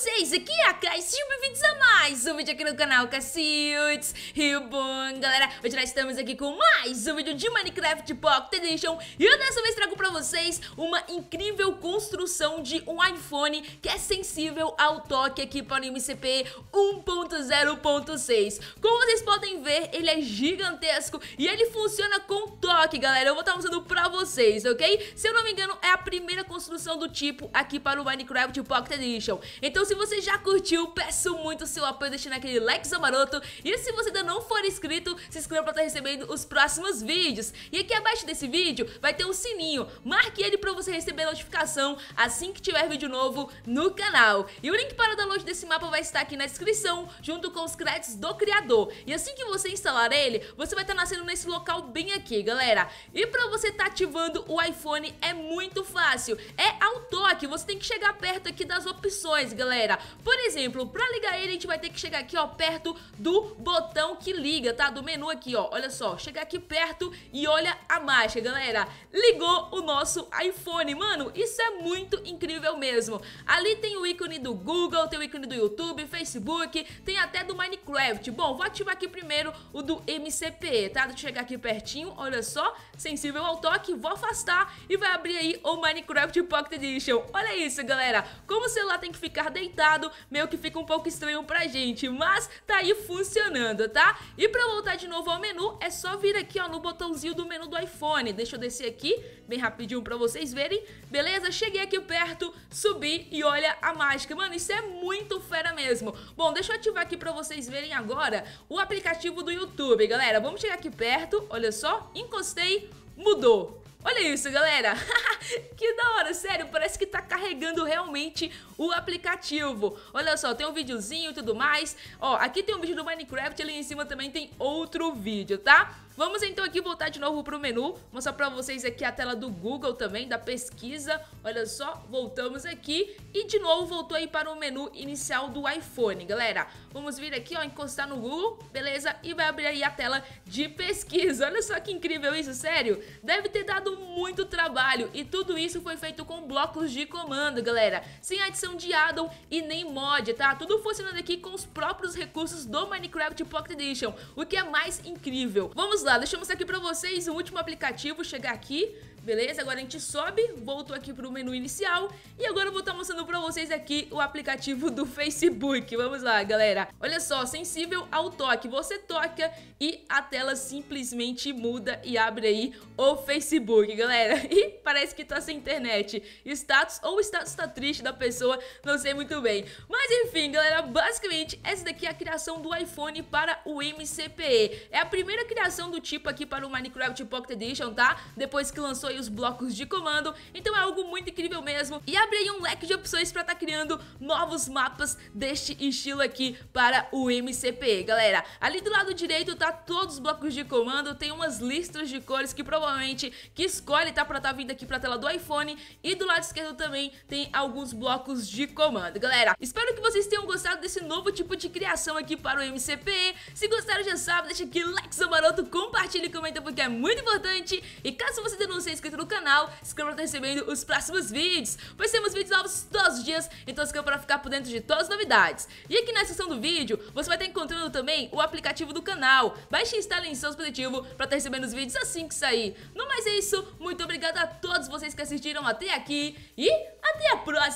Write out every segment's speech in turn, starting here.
vocês, aqui é a Kai, sejam bem-vindos a mais um vídeo aqui no canal Cacildes E bom, galera, hoje nós estamos aqui com mais um vídeo de Minecraft Pocket Edition E eu dessa vez trago pra vocês uma incrível construção de um iPhone que é sensível ao toque aqui para o MCP 1.0.6 Como vocês podem ver, ele é gigantesco e ele funciona com toque, galera Eu vou estar mostrando pra vocês, ok? Se eu não me engano, é a primeira construção do tipo aqui para o Minecraft Pocket Edition. Então se você já curtiu, peço muito seu apoio deixando aquele likezão maroto. E se você ainda não for inscrito, se inscreva para estar tá recebendo os próximos vídeos. E aqui abaixo desse vídeo vai ter um sininho. Marque ele para você receber notificação assim que tiver vídeo novo no canal. E o link para o download desse mapa vai estar aqui na descrição, junto com os créditos do criador. E assim que você instalar ele, você vai estar tá nascendo nesse local bem aqui, galera. E para você estar tá ativando o iPhone é muito fácil é ao toque. Você tem que chegar perto aqui das opções, galera. Por exemplo, pra ligar ele, a gente vai ter que chegar aqui, ó, perto do botão que liga, tá? Do menu aqui, ó. Olha só, chegar aqui perto e olha a marcha, galera. Ligou o nosso iPhone, mano. Isso é muito incrível mesmo. Ali tem o ícone do Google, tem o ícone do YouTube, Facebook, tem até do Minecraft. Bom, vou ativar aqui primeiro o do MCP, tá? Deixa eu chegar aqui pertinho, olha só, sensível ao toque, vou afastar e vai abrir aí o Minecraft Pocket Edition. Olha isso, galera. Como o celular tem que ficar deitado, meio que fica um pouco estranho pra gente, mas tá aí funcionando, tá? E pra voltar de novo ao menu, é só vir aqui, ó, no botãozinho do menu do iPhone. Deixa eu descer aqui, bem rapidinho pra vocês verem. Beleza? Cheguei aqui perto, subi e olha a mágica. Mano, isso é muito fera mesmo. Bom, deixa eu ativar aqui pra vocês verem agora o aplicativo do YouTube, galera. Vamos chegar aqui perto, olha só, encostei, mudou. Olha isso, galera! que da hora, sério, parece que tá carregando realmente o aplicativo. Olha só, tem um videozinho e tudo mais. Ó, aqui tem um vídeo do Minecraft, ali em cima também tem outro vídeo, tá? Vamos então aqui voltar de novo pro menu, mostrar pra vocês aqui a tela do Google também, da pesquisa. Olha só, voltamos aqui e de novo voltou aí para o menu inicial do iPhone, galera. Vamos vir aqui, ó, encostar no Google, beleza? E vai abrir aí a tela de pesquisa. Olha só que incrível isso, sério. Deve ter dado muito trabalho e tudo isso foi feito com blocos de comando, galera. Sem adição de addon e nem mod, tá? Tudo funcionando aqui com os próprios recursos do Minecraft Pocket Edition, o que é mais incrível. Vamos vamos lá, deixamos aqui para vocês o último aplicativo chegar aqui beleza? Agora a gente sobe, voltou aqui pro menu inicial e agora eu vou estar tá mostrando pra vocês aqui o aplicativo do Facebook. Vamos lá, galera. Olha só, sensível ao toque. Você toca e a tela simplesmente muda e abre aí o Facebook, galera. E parece que tá sem internet. Status ou status tá triste da pessoa, não sei muito bem. Mas enfim, galera, basicamente essa daqui é a criação do iPhone para o MCPE. É a primeira criação do tipo aqui para o Minecraft Pocket Edition, tá? Depois que lançou os blocos de comando, então é algo muito incrível mesmo. E abre aí um leque de opções para estar tá criando novos mapas deste estilo aqui para o MCPE, galera. Ali do lado direito tá todos os blocos de comando, tem umas listras de cores que provavelmente que escolhe tá para estar tá vindo aqui para tela do iPhone e do lado esquerdo também tem alguns blocos de comando. Galera, espero que vocês tenham gostado desse novo tipo de criação aqui para o MCPE. Se gostaram já sabe, deixa aqui like, seu maroto, compartilha e comenta porque é muito importante. E caso você denuncie inscrito no canal, se inscreva para estar recebendo os próximos vídeos, pois temos vídeos novos todos os dias, então se inscreva para ficar por dentro de todas as novidades. E aqui na seção do vídeo, você vai estar encontrando também o aplicativo do canal. Baixe e instale em seu dispositivo para estar recebendo os vídeos assim que sair. No mais é isso, muito obrigado a todos vocês que assistiram até aqui e até a próxima.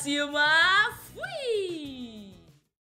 Fui!